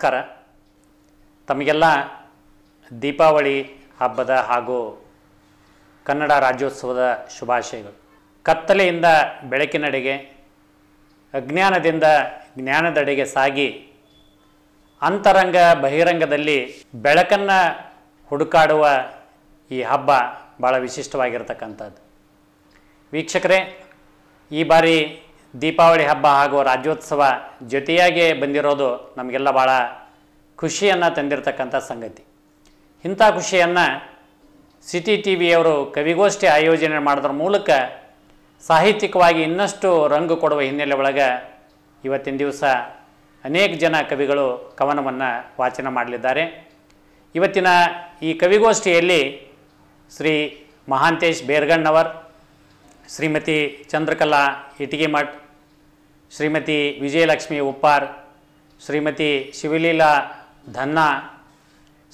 ನಮಸ್ಕಾರ ತಮಗೆಲ್ಲ ದೀಪಾವಳಿ ಹಬ್ಬದ ಹಾಗೂ ಕನ್ನಡ ರಾಜ್ಯೋತ್ಸವದ ಶುಭಾಶಯಗಳು ಕತ್ತಲೆಯಿಂದ ಬೆಳಕಿನಡೆಗೆ ಅಜ್ಞಾನದಿಂದ ಜ್ಞಾನದಡೆಗೆ ಸಾಗಿ ಅಂತರಂಗ ಬಹಿರಂಗದಲ್ಲಿ ಬೆಳಕನ್ನು ಹುಡುಕಾಡುವ ಈ ಹಬ್ಬ ಭಾಳ ವಿಶಿಷ್ಟವಾಗಿರತಕ್ಕಂಥದ್ದು ವೀಕ್ಷಕರೇ ಈ ಬಾರಿ ದೀಪಾವಳಿ ಹಬ್ಬ ಹಾಗೂ ರಾಜ್ಯೋತ್ಸವ ಜೊತೆಯಾಗಿ ಬಂದಿರೋದು ನಮಗೆಲ್ಲ ಭಾಳ ಖುಷಿಯನ್ನು ತಂದಿರತಕ್ಕಂಥ ಸಂಗತಿ ಇಂಥ ಖುಷಿಯನ್ನು ಸಿಟಿ ಟಿ ವಿಯವರು ಕವಿಗೋಷ್ಠಿ ಆಯೋಜನೆ ಮಾಡೋದ್ರ ಮೂಲಕ ಸಾಹಿತ್ಯಿಕವಾಗಿ ಇನ್ನಷ್ಟು ರಂಗು ಕೊಡುವ ಹಿನ್ನೆಲೆ ಒಳಗೆ ಇವತ್ತಿನ ದಿವಸ ಅನೇಕ ಜನ ಕವಿಗಳು ಕವನವನ್ನು ವಾಚನ ಮಾಡಲಿದ್ದಾರೆ ಇವತ್ತಿನ ಈ ಕವಿಗೋಷ್ಠಿಯಲ್ಲಿ ಶ್ರೀ ಮಹಾಂತೇಶ್ ಬೇರ್ಗಣ್ಣವರ್ ಶ್ರೀಮತಿ ಚಂದ್ರಕಲಾ ಇಟಿಗೆಮಠ್ ಶ್ರೀಮತಿ ವಿಜಯಲಕ್ಷ್ಮಿ ಉಪ್ಪಾರ್ ಶ್ರೀಮತಿ ಶಿವಲೀಲಾ ಧನ್ನ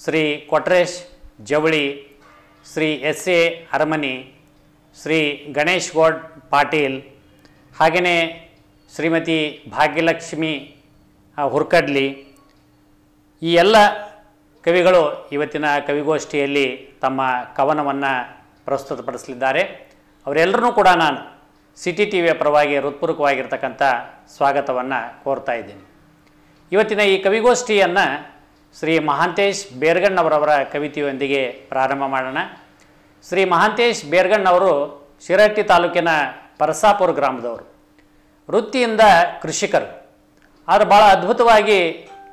ಶ್ರೀ ಕೊಟ್ರೇಶ್ ಜವಳಿ ಶ್ರೀ ಎಸ್ ಎ ಅರಮನಿ ಶ್ರೀ ಗಣೇಶ್ ಗೌಡ್ ಪಾಟೀಲ್ ಹಾಗೆಯೇ ಶ್ರೀಮತಿ ಭಾಗ್ಯಲಕ್ಷ್ಮಿ ಹುರ್ಕಡ್ಲಿ ಈ ಎಲ್ಲ ಕವಿಗಳು ಇವತ್ತಿನ ಕವಿಗೋಷ್ಠಿಯಲ್ಲಿ ತಮ್ಮ ಕವನವನ್ನು ಪ್ರಸ್ತುತಪಡಿಸಲಿದ್ದಾರೆ ಅವರೆಲ್ಲರೂ ಕೂಡ ನಾನು ಸಿಟಿ ಟಿ ವಿಯ ಪರವಾಗಿ ಹೃತ್ಪೂರ್ವಕವಾಗಿರ್ತಕ್ಕಂಥ ಸ್ವಾಗತವನ್ನು ಕೋರ್ತಾ ಇದ್ದೀನಿ ಇವತ್ತಿನ ಈ ಕವಿಗೋಷ್ಠಿಯನ್ನು ಶ್ರೀ ಮಹಾಂತೇಶ್ ಬೇರ್ಗಣ್ಣವರವರ ಕವಿತೆಯೊಂದಿಗೆ ಪ್ರಾರಂಭ ಮಾಡೋಣ ಶ್ರೀ ಮಹಾಂತೇಶ್ ಬೇರ್ಗಣ್ಣವರು ಶಿರಹಟ್ಟಿ ತಾಲೂಕಿನ ಪರಸಾಪುರ ಗ್ರಾಮದವರು ವೃತ್ತಿಯಿಂದ ಕೃಷಿಕರು ಆದರೆ ಭಾಳ ಅದ್ಭುತವಾಗಿ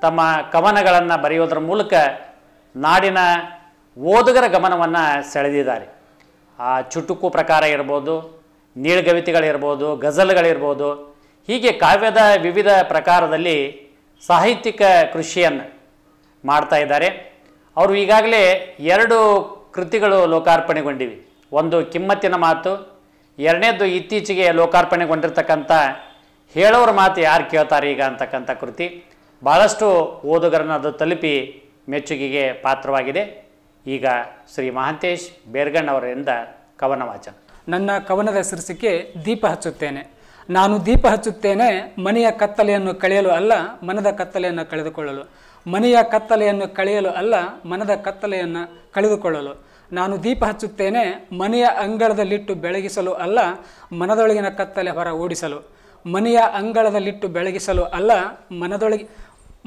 ತಮ್ಮ ಕವನಗಳನ್ನು ಬರೆಯೋದ್ರ ಮೂಲಕ ನಾಡಿನ ಓದುಗರ ಗಮನವನ್ನು ಸೆಳೆದಿದ್ದಾರೆ ಆ ಚುಟುಕು ಪ್ರಕಾರ ಇರ್ಬೋದು ನೀಳ್ಗವಿತೆಗಳಿರ್ಬೋದು ಗಜಲ್ಗಳಿರ್ಬೋದು ಹೀಗೆ ಕಾವ್ಯದ ವಿವಿಧ ಪ್ರಕಾರದಲ್ಲಿ ಸಾಹಿತ್ಯಿಕ ಕೃಷಿಯನ್ನು ಮಾಡ್ತಾ ಇದ್ದಾರೆ ಅವರು ಈಗಾಗಲೇ ಎರಡು ಕೃತಿಗಳು ಲೋಕಾರ್ಪಣೆಗೊಂಡಿವೆ ಒಂದು ಕಿಮ್ಮತ್ತಿನ ಮಾತು ಎರಡನೇದು ಇತ್ತೀಚೆಗೆ ಲೋಕಾರ್ಪಣೆಗೊಂಡಿರ್ತಕ್ಕಂಥ ಹೇಳೋರ ಮಾತು ಯಾರು ಕೇಳ್ತಾರೆ ಈಗ ಅಂತಕ್ಕಂಥ ಕೃತಿ ಭಾಳಷ್ಟು ಓದುಗರನ್ನು ಅದು ತಲುಪಿ ಮೆಚ್ಚುಗೆಗೆ ಪಾತ್ರವಾಗಿದೆ ಈಗ ಶ್ರೀ ಮಹಾಂತೇಶ್ ಬೇರ್ಗಣ್ಣವರಿಂದ ಕವನ ವಾಚನ ನನ್ನ ಕವನದ ಶೀರ್ಷಿಕೆ ದೀಪ ಹಚ್ಚುತ್ತೇನೆ ನಾನು ದೀಪ ಹಚ್ಚುತ್ತೇನೆ ಮನೆಯ ಕತ್ತಲೆಯನ್ನು ಕಳೆಯಲು ಅಲ್ಲ ಮನದ ಕತ್ತಲೆಯನ್ನು ಕಳೆದುಕೊಳ್ಳಲು ಮನೆಯ ಕತ್ತಲೆಯನ್ನು ಕಳೆಯಲು ಅಲ್ಲ ಮನದ ಕತ್ತಲೆಯನ್ನು ಕಳೆದುಕೊಳ್ಳಲು ನಾನು ದೀಪ ಹಚ್ಚುತ್ತೇನೆ ಮನೆಯ ಅಂಗಳದಲ್ಲಿಟ್ಟು ಬೆಳಗಿಸಲು ಅಲ್ಲ ಮನದೊಳಗಿನ ಕತ್ತಲೆ ಹೊರ ಓಡಿಸಲು ಮನೆಯ ಅಂಗಳದಲ್ಲಿಟ್ಟು ಬೆಳಗಿಸಲು ಅಲ್ಲ ಮನದೊಳಗೆ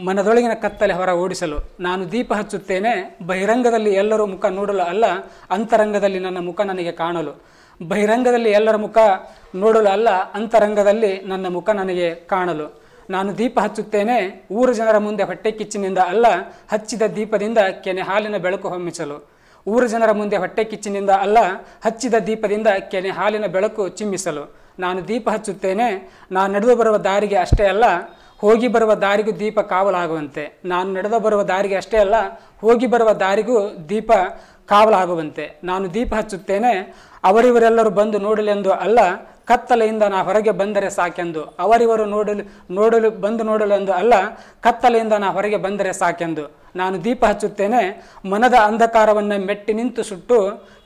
ಮನದೊಳಗಿನ ಕತ್ತಲೆ ಹೊರ ಓಡಿಸಲು ನಾನು ದೀಪ ಹಚ್ಚುತ್ತೇನೆ ಬಹಿರಂಗದಲ್ಲಿ ಎಲ್ಲರೂ ಮುಖ ನೋಡಲು ಅಲ್ಲ ಅಂತರಂಗದಲ್ಲಿ ನನ್ನ ಮುಖ ನನಗೆ ಕಾಣಲು ಬಹಿರಂಗದಲ್ಲಿ ಎಲ್ಲರ ಮುಖ ನೋಡಲು ಅಲ್ಲ ಅಂತರಂಗದಲ್ಲಿ ನನ್ನ ಮುಖ ನನಗೆ ಕಾಣಲು ನಾನು ದೀಪ ಹಚ್ಚುತ್ತೇನೆ ಊರು ಜನರ ಮುಂದೆ ಹೊಟ್ಟೆ ಕಿಚ್ಚಿನಿಂದ ಅಲ್ಲ ಹಚ್ಚಿದ ದೀಪದಿಂದ ಕೆನೆ ಹಾಲಿನ ಬೆಳಕು ಹೊಮ್ಮಿಸಲು ಊರು ಜನರ ಮುಂದೆ ಹೊಟ್ಟೆ ಕಿಚ್ಚಿನಿಂದ ಅಲ್ಲ ಹಚ್ಚಿದ ದೀಪದಿಂದ ಕೆನೆ ಹಾಲಿನ ಬೆಳಕು ಚಿಮ್ಮಿಸಲು ನಾನು ದೀಪ ಹಚ್ಚುತ್ತೇನೆ ನಾನು ನಡೆದು ಬರುವ ದಾರಿಗೆ ಅಷ್ಟೇ ಅಲ್ಲ ಹೋಗಿ ಬರುವ ದಾರಿಗೂ ದೀಪ ಕಾವಲಾಗುವಂತೆ ನಾನು ನಡೆದು ಬರುವ ದಾರಿಗೆ ಅಷ್ಟೇ ಅಲ್ಲ ಹೋಗಿ ಬರುವ ದಾರಿಗೂ ದೀಪ ಕಾವಲಾಗುವಂತೆ ನಾನು ದೀಪ ಹಚ್ಚುತ್ತೇನೆ ಅವರಿವರೆಲ್ಲರೂ ಬಂದು ನೋಡಲೆಂದು ಅಲ್ಲ ಕತ್ತಲೆಯಿಂದ ನಾ ಹೊರಗೆ ಬಂದರೆ ಸಾಕೆಂದು ಅವರಿವರು ನೋಡಲು ನೋಡಲು ಬಂದು ನೋಡಲೆಂದು ಅಲ್ಲ ಕತ್ತಲೆಯಿಂದ ನಾ ಹೊರಗೆ ಬಂದರೆ ಸಾಕೆಂದು ನಾನು ದೀಪ ಹಚ್ಚುತ್ತೇನೆ ಮನದ ಅಂಧಕಾರವನ್ನು ಮೆಟ್ಟಿ ನಿಂತು ಸುಟ್ಟು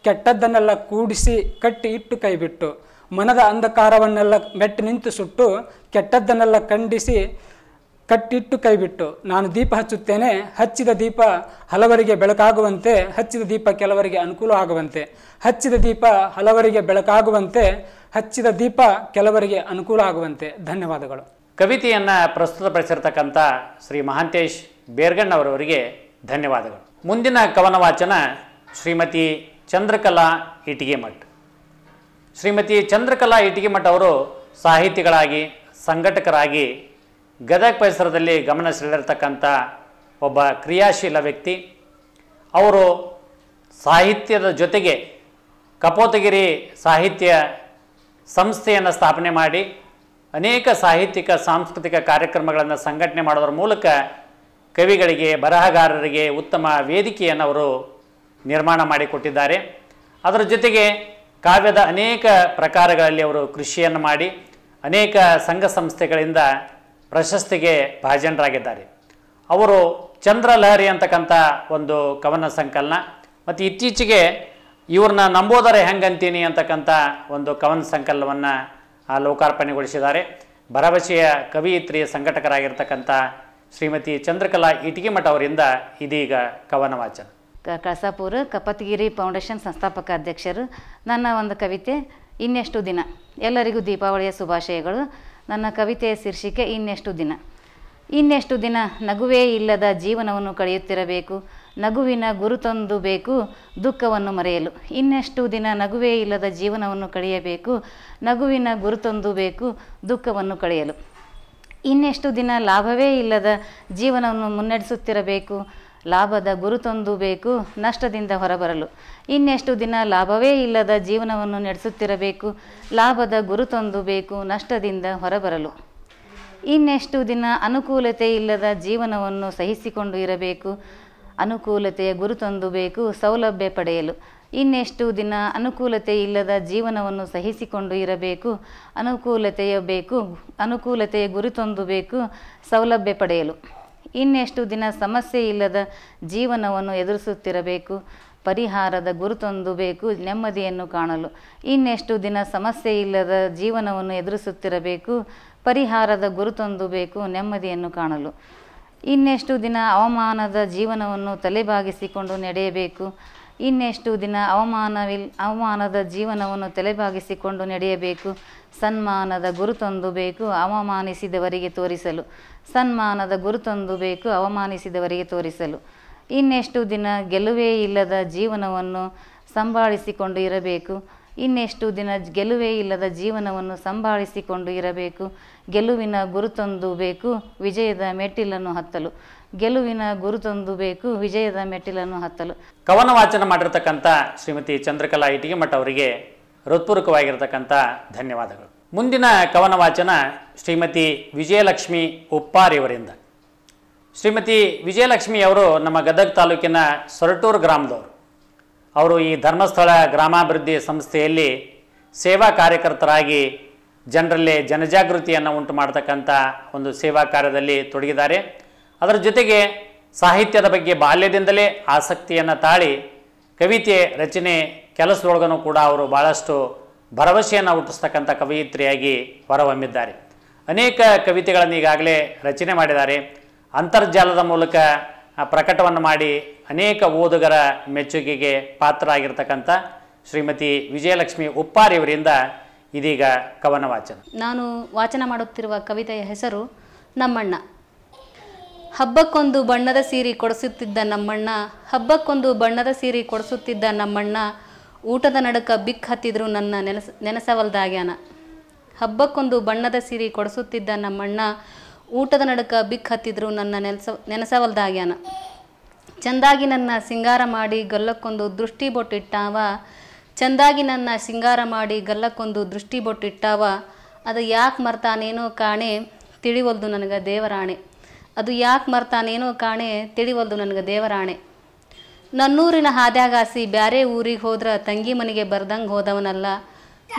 ಕೆಟ್ಟದ್ದನ್ನೆಲ್ಲ ಕೂಡಿಸಿ ಕಟ್ಟಿ ಇಟ್ಟು ಕೈಬಿಟ್ಟು ಮನದ ಅಂಧಕಾರವನ್ನೆಲ್ಲ ಮೆಟ್ಟಿ ನಿಂತು ಸುಟ್ಟು ಕೆಟ್ಟದ್ದನ್ನೆಲ್ಲ ಖಂಡಿಸಿ ಕಟ್ಟಿಟ್ಟು ಕೈಬಿಟ್ಟು ನಾನು ದೀಪ ಹಚ್ಚುತ್ತೇನೆ ಹಚ್ಚಿದ ದೀಪ ಹಲವರಿಗೆ ಬೆಳಕಾಗುವಂತೆ ಹಚ್ಚಿದ ದೀಪ ಕೆಲವರಿಗೆ ಅನುಕೂಲ ಆಗುವಂತೆ ಹಚ್ಚಿದ ದೀಪ ಹಲವರಿಗೆ ಬೆಳಕಾಗುವಂತೆ ಹಚ್ಚಿದ ದೀಪ ಕೆಲವರಿಗೆ ಅನುಕೂಲ ಆಗುವಂತೆ ಧನ್ಯವಾದಗಳು ಕವಿತೆಯನ್ನು ಪ್ರಸ್ತುತಪಡಿಸಿರ್ತಕ್ಕಂಥ ಶ್ರೀ ಮಹಾಂತೇಶ್ ಬೇರ್ಗಣ್ಣವರವರಿಗೆ ಧನ್ಯವಾದಗಳು ಮುಂದಿನ ಕವನ ವಾಚನ ಶ್ರೀಮತಿ ಚಂದ್ರಕಲಾ ಮಠ ಶ್ರೀಮತಿ ಚಂದ್ರಕಲಾ ಮಠ ಅವರು ಸಾಹಿತಿಗಳಾಗಿ ಸಂಘಟಕರಾಗಿ ಗದಗ ಪರಿಸರದಲ್ಲಿ ಗಮನ ಸೆಳೆದಿರ್ತಕ್ಕಂಥ ಒಬ್ಬ ಕ್ರಿಯಾಶೀಲ ವ್ಯಕ್ತಿ ಅವರು ಸಾಹಿತ್ಯದ ಜೊತೆಗೆ ಕಪೋತಗಿರಿ ಸಾಹಿತ್ಯ ಸಂಸ್ಥೆಯನ್ನು ಸ್ಥಾಪನೆ ಮಾಡಿ ಅನೇಕ ಸಾಹಿತ್ಯಿಕ ಸಾಂಸ್ಕೃತಿಕ ಕಾರ್ಯಕ್ರಮಗಳನ್ನು ಸಂಘಟನೆ ಮಾಡೋದ್ರ ಮೂಲಕ ಕವಿಗಳಿಗೆ ಬರಹಗಾರರಿಗೆ ಉತ್ತಮ ವೇದಿಕೆಯನ್ನು ಅವರು ನಿರ್ಮಾಣ ಮಾಡಿಕೊಟ್ಟಿದ್ದಾರೆ ಅದರ ಜೊತೆಗೆ ಕಾವ್ಯದ ಅನೇಕ ಪ್ರಕಾರಗಳಲ್ಲಿ ಅವರು ಕೃಷಿಯನ್ನು ಮಾಡಿ ಅನೇಕ ಸಂಘ ಸಂಸ್ಥೆಗಳಿಂದ ಪ್ರಶಸ್ತಿಗೆ ಭಾಜನರಾಗಿದ್ದಾರೆ ಅವರು ಚಂದ್ರಲಹರಿ ಅಂತಕ್ಕಂಥ ಒಂದು ಕವನ ಸಂಕಲನ ಮತ್ತು ಇತ್ತೀಚೆಗೆ ಇವ್ರನ್ನ ನಂಬೋದರೆ ಹೆಂಗಂತೀನಿ ಅಂತಕ್ಕಂಥ ಒಂದು ಕವನ ಸಂಕಲನವನ್ನು ಲೋಕಾರ್ಪಣೆಗೊಳಿಸಿದ್ದಾರೆ ಭರವಸೆಯ ಕವಿಯಿತ್ರಿಯ ಸಂಘಟಕರಾಗಿರ್ತಕ್ಕಂಥ ಶ್ರೀಮತಿ ಚಂದ್ರಕಲಾ ಇಟಗಿಮಠ ಅವರಿಂದ ಇದೀಗ ಕವನ ವಾಚನ ಕಳಸಾಪುರ ಕಪತ್ಗಿರಿ ಫೌಂಡೇಶನ್ ಸಂಸ್ಥಾಪಕ ಅಧ್ಯಕ್ಷರು ನನ್ನ ಒಂದು ಕವಿತೆ ಇನ್ನೆಷ್ಟು ದಿನ ಎಲ್ಲರಿಗೂ ದೀಪಾವಳಿಯ ಶುಭಾಶಯಗಳು ನನ್ನ ಕವಿತೆಯ ಶೀರ್ಷಿಕೆ ಇನ್ನೆಷ್ಟು ದಿನ ಇನ್ನೆಷ್ಟು ದಿನ ನಗುವೇ ಇಲ್ಲದ ಜೀವನವನ್ನು ಕಳೆಯುತ್ತಿರಬೇಕು ನಗುವಿನ ಗುರುತೊಂದು ಬೇಕು ದುಃಖವನ್ನು ಮರೆಯಲು ಇನ್ನೆಷ್ಟು ದಿನ ನಗುವೇ ಇಲ್ಲದ ಜೀವನವನ್ನು ಕಳೆಯಬೇಕು ನಗುವಿನ ಗುರುತೊಂದು ಬೇಕು ದುಃಖವನ್ನು ಕಳೆಯಲು ಇನ್ನೆಷ್ಟು ದಿನ ಲಾಭವೇ ಇಲ್ಲದ ಜೀವನವನ್ನು ಮುನ್ನಡೆಸುತ್ತಿರಬೇಕು ಲಾಭದ ಗುರುತೊಂದು ಬೇಕು ನಷ್ಟದಿಂದ ಹೊರಬರಲು ಇನ್ನೆಷ್ಟು ದಿನ ಲಾಭವೇ ಇಲ್ಲದ ಜೀವನವನ್ನು ನಡೆಸುತ್ತಿರಬೇಕು ಲಾಭದ ಗುರುತೊಂದು ಬೇಕು ನಷ್ಟದಿಂದ ಹೊರಬರಲು ಇನ್ನೆಷ್ಟು ದಿನ ಅನುಕೂಲತೆ ಇಲ್ಲದ ಜೀವನವನ್ನು ಸಹಿಸಿಕೊಂಡು ಇರಬೇಕು ಅನುಕೂಲತೆಯ ಗುರುತೊಂದು ಬೇಕು ಸೌಲಭ್ಯ ಪಡೆಯಲು ಇನ್ನೆಷ್ಟು ದಿನ ಅನುಕೂಲತೆ ಇಲ್ಲದ ಜೀವನವನ್ನು ಸಹಿಸಿಕೊಂಡು ಇರಬೇಕು ಅನುಕೂಲತೆಯ ಬೇಕು ಅನುಕೂಲತೆಯ ಗುರುತೊಂದು ಬೇಕು ಸೌಲಭ್ಯ ಪಡೆಯಲು ಇನ್ನೆಷ್ಟು ದಿನ ಸಮಸ್ಯೆ ಇಲ್ಲದ ಜೀವನವನ್ನು ಎದುರಿಸುತ್ತಿರಬೇಕು ಪರಿಹಾರದ ಗುರುತೊಂದು ಬೇಕು ನೆಮ್ಮದಿಯನ್ನು ಕಾಣಲು ಇನ್ನೆಷ್ಟು ದಿನ ಸಮಸ್ಯೆ ಇಲ್ಲದ ಜೀವನವನ್ನು ಎದುರಿಸುತ್ತಿರಬೇಕು ಪರಿಹಾರದ ಗುರುತೊಂದು ಬೇಕು ನೆಮ್ಮದಿಯನ್ನು ಕಾಣಲು ಇನ್ನೆಷ್ಟು ದಿನ ಅವಮಾನದ ಜೀವನವನ್ನು ತಲೆಬಾಗಿಸಿಕೊಂಡು ನಡೆಯಬೇಕು ಇನ್ನೆಷ್ಟು ದಿನ ಅವಮಾನವಿಲ್ ಅವಮಾನದ ಜೀವನವನ್ನು ತಲೆಬಾಗಿಸಿಕೊಂಡು ನಡೆಯಬೇಕು ಸನ್ಮಾನದ ಗುರುತೊಂದು ಬೇಕು ಅವಮಾನಿಸಿದವರಿಗೆ ತೋರಿಸಲು ಸನ್ಮಾನದ ಗುರುತೊಂದು ಬೇಕು ಅವಮಾನಿಸಿದವರಿಗೆ ತೋರಿಸಲು ಇನ್ನೆಷ್ಟು ದಿನ ಗೆಲುವೇ ಇಲ್ಲದ ಜೀವನವನ್ನು ಸಂಭಾಳಿಸಿಕೊಂಡು ಇರಬೇಕು ಇನ್ನೆಷ್ಟು ದಿನ ಗೆಲುವೇ ಇಲ್ಲದ ಜೀವನವನ್ನು ಸಂಭಾಳಿಸಿಕೊಂಡು ಇರಬೇಕು ಗೆಲುವಿನ ಗುರುತೊಂದು ಬೇಕು ವಿಜಯದ ಮೆಟ್ಟಿಲನ್ನು ಹತ್ತಲು ಗೆಲುವಿನ ಗುರುತೊಂದು ಬೇಕು ವಿಜಯದ ಮೆಟ್ಟಿಲನ್ನು ಹತ್ತಲು ಕವನ ವಾಚನ ಮಾಡಿರತಕ್ಕಂಥ ಶ್ರೀಮತಿ ಚಂದ್ರಕಲಾ ಮಠ ಅವರಿಗೆ ಹೃತ್ಪೂರ್ವಕವಾಗಿರತಕ್ಕಂಥ ಧನ್ಯವಾದಗಳು ಮುಂದಿನ ಕವನ ವಾಚನ ಶ್ರೀಮತಿ ವಿಜಯಲಕ್ಷ್ಮಿ ಉಪ್ಪಾರಿಯವರಿಂದ ಶ್ರೀಮತಿ ವಿಜಯಲಕ್ಷ್ಮಿಯವರು ನಮ್ಮ ಗದಗ ತಾಲೂಕಿನ ಸೊರಟೂರು ಗ್ರಾಮದವರು ಅವರು ಈ ಧರ್ಮಸ್ಥಳ ಗ್ರಾಮಾಭಿವೃದ್ಧಿ ಸಂಸ್ಥೆಯಲ್ಲಿ ಸೇವಾ ಕಾರ್ಯಕರ್ತರಾಗಿ ಜನರಲ್ಲಿ ಜನಜಾಗೃತಿಯನ್ನು ಉಂಟು ಮಾಡತಕ್ಕಂಥ ಒಂದು ಸೇವಾ ಕಾರ್ಯದಲ್ಲಿ ತೊಡಗಿದ್ದಾರೆ ಅದರ ಜೊತೆಗೆ ಸಾಹಿತ್ಯದ ಬಗ್ಗೆ ಬಾಲ್ಯದಿಂದಲೇ ಆಸಕ್ತಿಯನ್ನು ತಾಳಿ ಕವಿತೆ ರಚನೆ ಕೆಲಸದೊಳಗೂ ಕೂಡ ಅವರು ಭಾಳಷ್ಟು ಭರವಸೆಯನ್ನು ಹುಟ್ಟಿಸ್ತಕ್ಕಂಥ ಕವಯಿತ್ರಿಯಾಗಿ ಹೊರಹೊಮ್ಮಿದ್ದಾರೆ ಅನೇಕ ಕವಿತೆಗಳನ್ನು ಈಗಾಗಲೇ ರಚನೆ ಮಾಡಿದ್ದಾರೆ ಅಂತರ್ಜಾಲದ ಮೂಲಕ ಪ್ರಕಟವನ್ನು ಮಾಡಿ ಅನೇಕ ಓದುಗರ ಮೆಚ್ಚುಗೆಗೆ ಪಾತ್ರ ಶ್ರೀಮತಿ ವಿಜಯಲಕ್ಷ್ಮಿ ಉಪ್ಪಾರಿಯವರಿಂದ ಇದೀಗ ಕವನ ವಾಚನ ನಾನು ವಾಚನ ಮಾಡುತ್ತಿರುವ ಕವಿತೆಯ ಹೆಸರು ನಮ್ಮಣ್ಣ ಹಬ್ಬಕ್ಕೊಂದು ಬಣ್ಣದ ಸೀರೆ ಕೊಡಿಸುತ್ತಿದ್ದ ನಮ್ಮಣ್ಣ ಹಬ್ಬಕ್ಕೊಂದು ಬಣ್ಣದ ಸೀರೆ ಕೊಡಿಸುತ್ತಿದ್ದ ನಮ್ಮಣ್ಣ ಊಟದ ನಡಕ ಬಿಕ್ ಹತ್ತಿದ್ರು ನನ್ನ ನೆನೆಸ ನೆನಸವಲ್ದಾಗ್ಯಾನ ಹಬ್ಬಕ್ಕೊಂದು ಬಣ್ಣದ ಸೀರೆ ಕೊಡಿಸುತ್ತಿದ್ದ ನಮ್ಮಣ್ಣ ಊಟದ ನಡಕ ಬಿಕ್ ಹತ್ತಿದ್ರು ನನ್ನ ನೆನೆಸ ನೆನಸವಲ್ದಾಗ್ಯಾನ ಚಂದಾಗಿ ನನ್ನ ಸಿಂಗಾರ ಮಾಡಿ ಗಲ್ಲಕ್ಕೊಂದು ದೃಷ್ಟಿ ಬೊಟ್ಟಿಟ್ಟಾವ ಚಂದಾಗಿ ನನ್ನ ಸಿಂಗಾರ ಮಾಡಿ ಗಲ್ಲಕ್ಕೊಂದು ದೃಷ್ಟಿ ಬೊಟ್ಟಿಟ್ಟಾವ ಅದು ಯಾಕೆ ಮರ್ತಾನೇನೋ ಕಾಣೆ ತಿಳಿವಲ್ದು ನನಗೆ ದೇವರಾಣೆ ಅದು ಯಾಕೆ ಮರ್ತಾನೇನೋ ಕಾಣೆ ತಿಳಿವಲ್ದು ನನಗೆ ದೇವರಾಣೆ ನನ್ನೂರಿನ ಹಾದ್ಯಾಗಾಸಿ ಬ್ಯಾರೆ ಊರಿಗೆ ಹೋದ್ರ ತಂಗಿ ಮನೆಗೆ ಬರ್ದಂಗೆ ಹೋದವನಲ್ಲ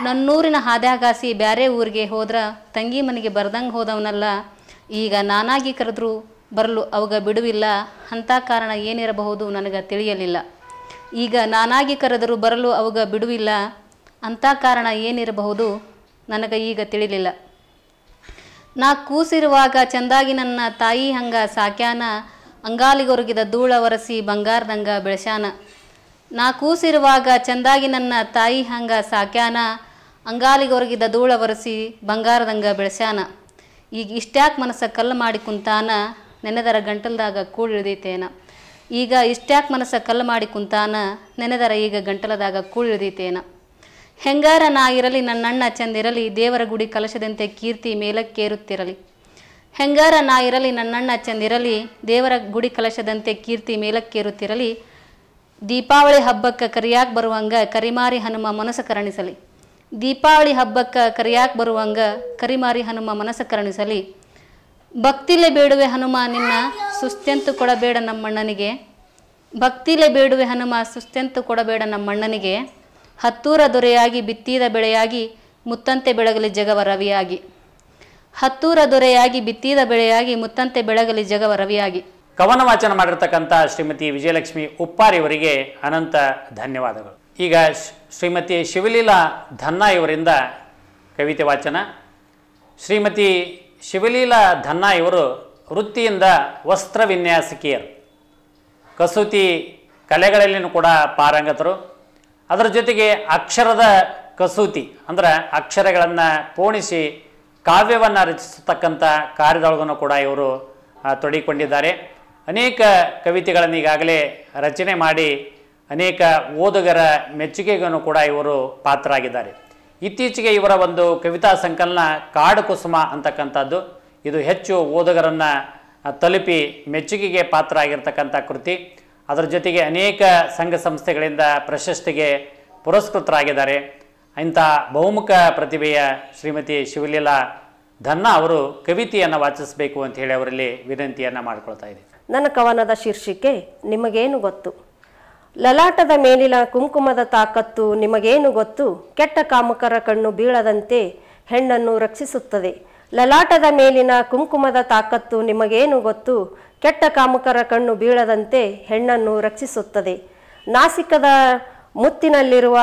ನನ್ನೂರಿನ ಹಾದ್ಯಾಗಾಸಿ ಬ್ಯಾರೆ ಊರಿಗೆ ಹೋದ್ರ ತಂಗಿ ಮನೆಗೆ ಬರ್ದಂಗೆ ಹೋದವನಲ್ಲ ಈಗ ನಾನಾಗಿ ಕರೆದ್ರು ಬರಲು ಅವಾಗ ಬಿಡುವಿಲ್ಲ ಅಂಥ ಕಾರಣ ಏನಿರಬಹುದು ನನಗೆ ತಿಳಿಯಲಿಲ್ಲ ಈಗ ನಾನಾಗಿ ಕರೆದರೂ ಬರಲು ಅವಾಗ ಬಿಡುವಿಲ್ಲ ಅಂಥ ಕಾರಣ ಏನಿರಬಹುದು ನನಗೆ ಈಗ ತಿಳಿಲಿಲ್ಲ ನಾ ಕೂಸಿರುವಾಗ ಚಂದಾಗಿ ನನ್ನ ತಾಯಿ ಹಂಗ ಸಾಕ್ಯಾನ ಅಂಗಾಲಿಗೊರಗಿದ ಧೂಳ ಒರೆಸಿ ಬಂಗಾರದಂಗ ಬೆಳಶಾನ ನಾ ಕೂಸಿರುವಾಗ ಚಂದಾಗಿ ನನ್ನ ತಾಯಿ ಹಂಗ ಸಾಕ್ಯಾನ ಅಂಗಾಲಿಗೊರಗಿದ ಧೂಳ ಒರೆಸಿ ಬಂಗಾರದಂಗ ಬೆಳಶಾನ ಈಗ ಇಷ್ಟ್ಯಾಕೆ ಮನಸ್ಸ ಕಲ್ಲು ಮಾಡಿ ಕುಂತಾನ ನೆನೆದರ ಗಂಟಲದಾಗ ಕೂಳಿಳ್ದೈತೇನ ಈಗ ಇಷ್ಟ್ಯಾಕೆ ಮನಸ್ಸ ಕಲ್ಲು ಮಾಡಿ ಕುಂತಾನ ನೆನೆದರ ಈಗ ಗಂಟಲದಾಗ ಕೂಳಿಳ್ದೈತೇನ ಹೆಂಗಾರನಾಗಿರಲಿ ನನ್ನಣ್ಣ ಚೆಂದಿರಲಿ ದೇವರ ಗುಡಿ ಕಲಶದಂತೆ ಕೀರ್ತಿ ಮೇಲಕ್ಕೇರುತ್ತಿರಲಿ ಹೆಂಗಾರನಾಗಿರಲಿ ನನ್ನಣ್ಣ ಚಂದಿರಲಿ ದೇವರ ಗುಡಿ ಕಲಶದಂತೆ ಕೀರ್ತಿ ಮೇಲಕ್ಕೇರುತ್ತಿರಲಿ ದೀಪಾವಳಿ ಹಬ್ಬಕ್ಕೆ ಕರಿಯಾಕ್ ಬರುವಂಗ ಕರಿಮಾರಿ ಹನುಮ ಮನಸ ಕರುಣಿಸಲಿ ದೀಪಾವಳಿ ಹಬ್ಬಕ್ಕೆ ಕರಿಯಾಕ್ ಬರುವಂಗ ಕರಿಮಾರಿ ಹನುಮ ಮನಸ್ಸು ಕರುಣಿಸಲಿ ಭಕ್ತಿಲೆ ಬೇಡುವೆ ಹನುಮ ನಿನ್ನ ಸುಸ್ತೆಂತು ಕೊಡಬೇಡ ನಮ್ಮಣ್ಣನಿಗೆ ಭಕ್ತಿಲೆ ಬೇಡುವೆ ಹನುಮ ಸುಸ್ತೆಂತು ಕೊಡಬೇಡ ನಮ್ಮಣ್ಣನಿಗೆ ಹತ್ತೂರ ದೊರೆಯಾಗಿ ಬಿತ್ತಿದ ಬೆಳೆಯಾಗಿ ಮುತ್ತಂತೆ ಬೆಳಗಲಿ ಜಗವ ರವಿಯಾಗಿ ಹತ್ತೂರ ದೊರೆಯಾಗಿ ಬಿತ್ತಿದ ಬೆಳೆಯಾಗಿ ಮುತ್ತಂತೆ ಬೆಳಗಲಿ ಜಗವ ರವಿಯಾಗಿ ಕವನ ವಾಚನ ಮಾಡಿರತಕ್ಕಂಥ ಶ್ರೀಮತಿ ವಿಜಯಲಕ್ಷ್ಮಿ ಉಪ್ಪಾರಿಯವರಿಗೆ ಅನಂತ ಧನ್ಯವಾದಗಳು ಈಗ ಶ್ರೀಮತಿ ಶಿವಲೀಲಾ ಧನ್ನಾ ಇವರಿಂದ ಕವಿತೆ ವಾಚನ ಶ್ರೀಮತಿ ಶಿವಲೀಲಾ ಧನ್ನಾ ಇವರು ವೃತ್ತಿಯಿಂದ ವಸ್ತ್ರ ವಿನ್ಯಾಸಕಿಯರು ಕಸೂತಿ ಕಲೆಗಳಲ್ಲಿಯೂ ಕೂಡ ಪಾರಂಗತರು ಅದರ ಜೊತೆಗೆ ಅಕ್ಷರದ ಕಸೂತಿ ಅಂದರೆ ಅಕ್ಷರಗಳನ್ನು ಪೋಣಿಸಿ ಕಾವ್ಯವನ್ನು ರಚಿಸತಕ್ಕಂಥ ಕಾರ್ಯದೊಳಗನ್ನು ಕೂಡ ಇವರು ತೊಡಗಿಕೊಂಡಿದ್ದಾರೆ ಅನೇಕ ಕವಿತೆಗಳನ್ನು ಈಗಾಗಲೇ ರಚನೆ ಮಾಡಿ ಅನೇಕ ಓದುಗರ ಮೆಚ್ಚುಗೆಗೂ ಕೂಡ ಇವರು ಪಾತ್ರರಾಗಿದ್ದಾರೆ ಇತ್ತೀಚೆಗೆ ಇವರ ಒಂದು ಕವಿತಾ ಸಂಕಲನ ಕಾಡು ಕುಸುಮ ಅಂತಕ್ಕಂಥದ್ದು ಇದು ಹೆಚ್ಚು ಓದುಗರನ್ನು ತಲುಪಿ ಮೆಚ್ಚುಗೆಗೆ ಪಾತ್ರ ಆಗಿರ್ತಕ್ಕಂಥ ಕೃತಿ ಅದರ ಜೊತೆಗೆ ಅನೇಕ ಸಂಘ ಸಂಸ್ಥೆಗಳಿಂದ ಪ್ರಶಸ್ತಿಗೆ ಪುರಸ್ಕೃತರಾಗಿದ್ದಾರೆ ಇಂಥ ಬಹುಮುಖ ಪ್ರತಿಭೆಯ ಶ್ರೀಮತಿ ಶಿವಲೀಲಾ ಧನ್ನ ಅವರು ಕವಿತೆಯನ್ನು ವಾಚಿಸಬೇಕು ಅಂತ ಹೇಳಿ ಅವರಲ್ಲಿ ವಿನಂತಿಯನ್ನು ಮಾಡಿಕೊಳ್ತಾ ಇದೆ ನನ್ನ ಕವನದ ಶೀರ್ಷಿಕೆ ನಿಮಗೇನು ಗೊತ್ತು ಲಲಾಟದ ಮೇಲಿನ ಕುಂಕುಮದ ತಾಕತ್ತು ನಿಮಗೇನು ಗೊತ್ತು ಕೆಟ್ಟ ಕಾಮಕರ ಕಣ್ಣು ಬೀಳದಂತೆ ಹೆಣ್ಣನ್ನು ರಕ್ಷಿಸುತ್ತದೆ ಲಲಾಟದ ಮೇಲಿನ ಕುಂಕುಮದ ತಾಕತ್ತು ನಿಮಗೇನು ಗೊತ್ತು ಕೆಟ್ಟ ಕಾಮುಕರ ಕಣ್ಣು ಬೀಳದಂತೆ ಹೆಣ್ಣನ್ನು ರಕ್ಷಿಸುತ್ತದೆ ನಾಸಿಕದ ಮುತ್ತಿನಲ್ಲಿರುವ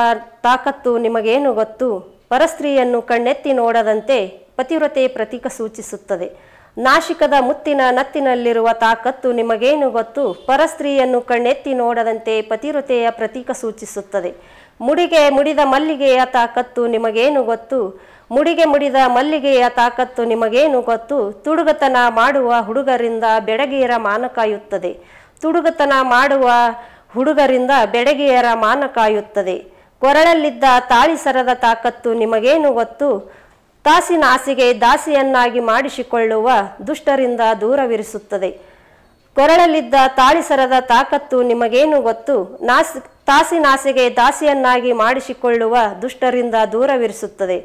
ತಾಕತ್ತು ನಿಮಗೇನು ಗೊತ್ತು ಪರಸ್ತ್ರೀಯನ್ನು ಕಣ್ಣೆತ್ತಿ ನೋಡದಂತೆ ಪತಿವ್ರತೆ ಪ್ರತೀಕ ಸೂಚಿಸುತ್ತದೆ ನಾಶಿಕದ ಮುತ್ತಿನ ನತ್ತಿನಲ್ಲಿರುವ ತಾಕತ್ತು ನಿಮಗೇನು ಗೊತ್ತು ಪರಸ್ತ್ರೀಯನ್ನು ಕಣ್ಣೆತ್ತಿ ನೋಡದಂತೆ ಪತಿವ್ರತೆಯ ಪ್ರತೀಕ ಸೂಚಿಸುತ್ತದೆ ಮುಡಿಗೆ ಮುಡಿದ ಮಲ್ಲಿಗೆಯ ತಾಕತ್ತು ನಿಮಗೇನು ಗೊತ್ತು ಮುಡಿಗೆ ಮುಡಿದ ಮಲ್ಲಿಗೆಯ ತಾಕತ್ತು ನಿಮಗೇನು ಗೊತ್ತು ತುಡುಗತನ ಮಾಡುವ ಹುಡುಗರಿಂದ ಬೆಡಗಿಯರ ಮಾನ ಕಾಯುತ್ತದೆ ತುಡುಗತನ ಮಾಡುವ ಹುಡುಗರಿಂದ ಬೆಡಗಿಯರ ಮಾನ ಕಾಯುತ್ತದೆ ಕೊರಳಲ್ಲಿದ್ದ ತಾಳಿಸರದ ತಾಕತ್ತು ನಿಮಗೇನು ಗೊತ್ತು ತಾಸಿನ ಆಸೆಗೆ ದಾಸಿಯನ್ನಾಗಿ ಮಾಡಿಸಿಕೊಳ್ಳುವ ದುಷ್ಟರಿಂದ ದೂರವಿರಿಸುತ್ತದೆ ಕೊರಳಲ್ಲಿದ್ದ ತಾಳಿಸರದ ತಾಕತ್ತು ನಿಮಗೇನು ಗೊತ್ತು ನಾಸ್ ತಾಸಿನಾಸೆಗೆ ದಾಸಿಯನ್ನಾಗಿ ಮಾಡಿಸಿಕೊಳ್ಳುವ ದುಷ್ಟರಿಂದ ದೂರವಿರಿಸುತ್ತದೆ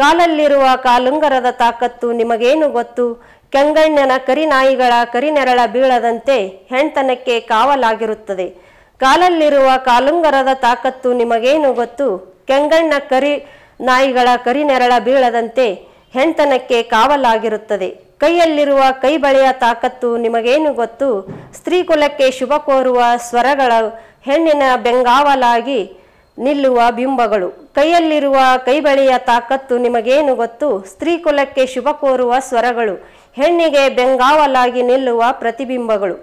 ಕಾಲಲ್ಲಿರುವ ಕಾಲುಂಗರದ ತಾಕತ್ತು ನಿಮಗೇನು ಗೊತ್ತು ಕೆಂಗಣ್ಣನ ಕರಿನಾಯಿಗಳ ಕರಿನೆರಳ ಬೀಳದಂತೆ ಹೆಣ್ತನಕ್ಕೆ ಕಾವಲಾಗಿರುತ್ತದೆ ಕಾಲಲ್ಲಿರುವ ಕಾಲುಂಗರದ ತಾಕತ್ತು ನಿಮಗೇನು ಗೊತ್ತು ಕೆಂಗಣ್ಣ ಕರಿ ನಾಯಿಗಳ ಕರಿನೆರಳ ಬೀಳದಂತೆ ಹೆಣ್ತನಕ್ಕೆ ಕಾವಲಾಗಿರುತ್ತದೆ ಕೈಯಲ್ಲಿರುವ ಕೈಬಳೆಯ ತಾಕತ್ತು ನಿಮಗೇನು ಗೊತ್ತು ಸ್ತ್ರೀ ಕುಲಕ್ಕೆ ಶುಭ ಕೋರುವ ಸ್ವರಗಳ ಹೆಣ್ಣಿನ ಬೆಂಗಾವಲಾಗಿ ನಿಲ್ಲುವ ಬಿಂಬಗಳು ಕೈಯಲ್ಲಿರುವ ಕೈಬಳೆಯ ತಾಕತ್ತು ನಿಮಗೇನು ಗೊತ್ತು ಸ್ತ್ರೀ ಕುಲಕ್ಕೆ ಶುಭ ಕೋರುವ ಸ್ವರಗಳು ಹೆಣ್ಣಿಗೆ ಬೆಂಗಾವಲಾಗಿ ನಿಲ್ಲುವ ಪ್ರತಿಬಿಂಬಗಳು